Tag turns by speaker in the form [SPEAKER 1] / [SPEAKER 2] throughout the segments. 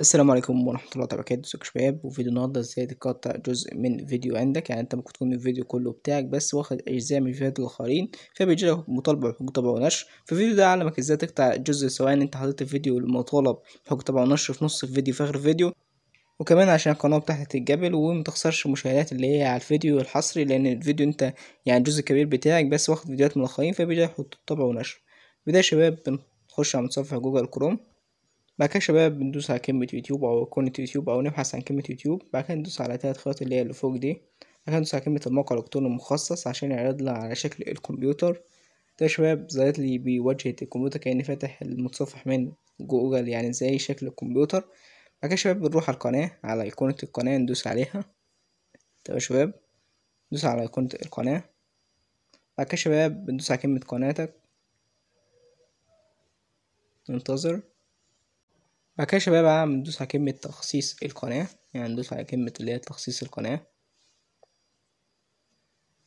[SPEAKER 1] السلام عليكم ورحمة الله وبركاته ازيكم شباب وفيديو النهاردة ازاي تقطع جزء من فيديو عندك يعني انت ممكن تكون الفيديو كله بتاعك بس واخد اجزاء من فيديوهات الاخرين فبيجي لك مطالبة بحقوق طبع ونشر في الفيديو ده علمك ازاي تقطع جزء سواء انت حطيت الفيديو المطالب بحقوق طبع ونشر في نص الفيديو في اخر الفيديو وكمان عشان القناة بتاعتك تتجبل ومتخسرش المشاهدات اللي هي على الفيديو الحصري لان الفيديو انت يعني جزء كبير بتاعك بس واخد فيديوهات من الاخرين فبيجي لك حقوق طبع ونشر بداية يا شباب بنخش على متصفح جوجل كروم بعد كده شباب بندوس على كلمة يوتيوب أو كونة يوتيوب أو نبحث عن كلمة يوتيوب بعد كده ندوس على تلات خيارات اللي هي اللي فوق دي بعد كده ندوس على كلمة الموقع الإلكتروني المخصص عشان يعرض لنا على شكل الكمبيوتر ده يا شباب ظهرت لي بواجهة الكمبيوتر كأني فاتح المتصفح من جوجل يعني زي شكل الكمبيوتر بعد كده شباب بنروح على القناة على أيقونة القناة ندوس عليها تمام يا شباب ندوس على أيقونة القناة بعد كده شباب بندوس على كلمة قناتك ننتظر بعد كده يا شباب بقى ندوس على كلمة تخصيص القناة يعني ندوس على كلمة اللي هي تخصيص القناة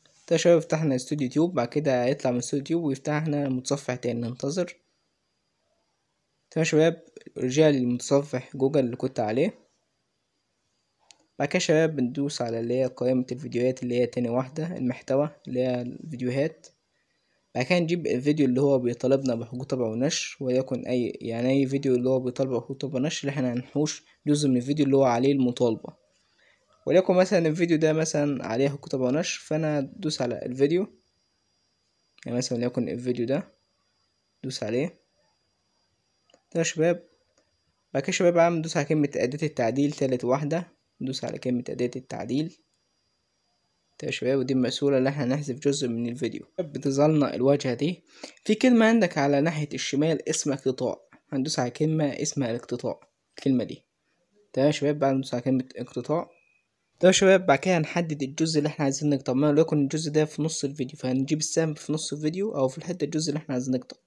[SPEAKER 1] ده يا شباب فتحنا استوديو تيوب بعد كده هيطلع من استوديو تيوب ويفتحنا متصفح تاني ننتظر تمام يا شباب رجع للمتصفح جوجل اللي كنت عليه بعد كده يا شباب بندوس على اللي هي قائمة الفيديوهات اللي هي تاني واحدة المحتوى اللي هي الفيديوهات بعد كده نجيب الفيديو اللي هو بيطالبنا بحقوق طبع ونشر وليكن أي يعني أي فيديو اللي هو بيطالب بحقوق طبع ونشر اللي احنا هنحوش جزء من الفيديو اللي هو عليه المطالبة وليكن مثلا الفيديو ده مثلا عليه حقوق طبع ونشر فأنا أدوس على الفيديو يعني مثلا وليكن الفيديو ده دوس عليه ده يا شباب بعد كده شباب عم ندوس على كلمة أداة التعديل تالت واحدة ندوس على كلمة أداة التعديل يا شباب ودي المسؤولة اللي احنا هنحذف جزء من الفيديو بتظلنا الواجهة دي في كلمة عندك على ناحية الشمال اسمها اقتطاع هندوس على كلمة اسمها الاقتطاع الكلمة دي تمام يا شباب بعد ما ندوس على كلمة اقتطاع تمام يا شباب بعد كده هنحدد الجزء اللي احنا عايزين نقطع ما يكون الجزء ده في نص الفيديو فهنجيب السهم في نص الفيديو او في الحتة الجزء اللي احنا عايزين نقطعه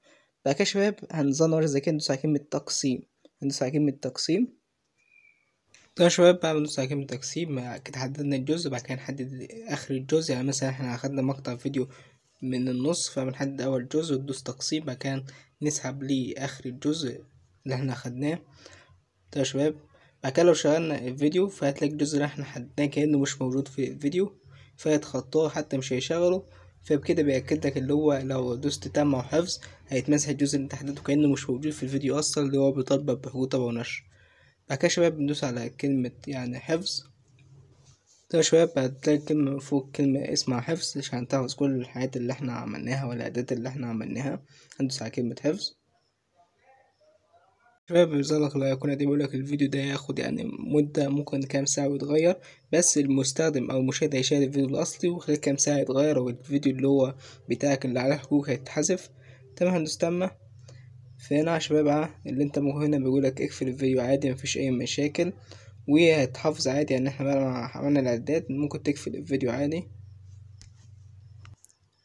[SPEAKER 1] بعد كده يا شباب هنظل ورا زي كده ندوس على كلمة تقسيم هندوس على كلمة تقسيم طيب يا شباب بعد نص على كلمة تقسيم حددنا الجزء بعد كده نحدد آخر الجزء يعني مثلا احنا أخدنا مقطع فيديو من النص فبنحدد أول جزء وندوس تقسيم بعد كده نسحب لي آخر الجزء اللي احنا أخدناه طيب يا شباب بعد كده لو شغلنا الفيديو فهتلاقي الجزء اللي احنا حددناه كأنه مش موجود في الفيديو فيتخطاه حتى مش هيشغله فبكده بيأكد لك اللي هو لو دوست تم أو حفظ هيتمسح الجزء اللي انت حددته كأنه مش موجود في الفيديو أصلا اللي هو بيطالبك بحقوق طبع ونشر بعد كده شباب بندوس على كلمة يعني حفظ طيب شباب هتلاقي كلمة فوق كلمة اسمها حفظ عشان تحفظ كل الحاجات اللي احنا عملناها والأعداد اللي احنا عملناها هندوس على كلمة حفظ شباب بيظلك الأيقونة دي بيقولك الفيديو ده ياخد يعني مدة ممكن كام ساعة ويتغير بس المستخدم أو المشاهد هيشاهد الفيديو الأصلي وخلال كام ساعة يتغير والفيديو اللي هو بتاعك اللي عليه حقوق هيتحذف تمام هندوس تمه فهنا يا شباب بقى اللي انت هنا بيقولك اقفل الفيديو عادي مفيش اي مشاكل وهتحافظ عادي يعني احنا بقى عملنا الاعداد ممكن تقفل الفيديو عادي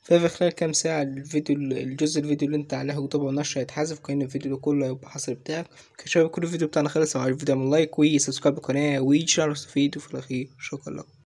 [SPEAKER 1] ففي خلال كام ساعة الفيديو الجزء الفيديو اللي انت عليه وطبعا ونشر هيتحذف كأن الفيديو ده كله هيبقى حصر بتاعك كان شباب كل الفيديو بتاعنا خلص لو عجبك الفيديو اعمل لايك وسبسكرايب القناة وشارك في الفيديو في الأخير شكرا لكم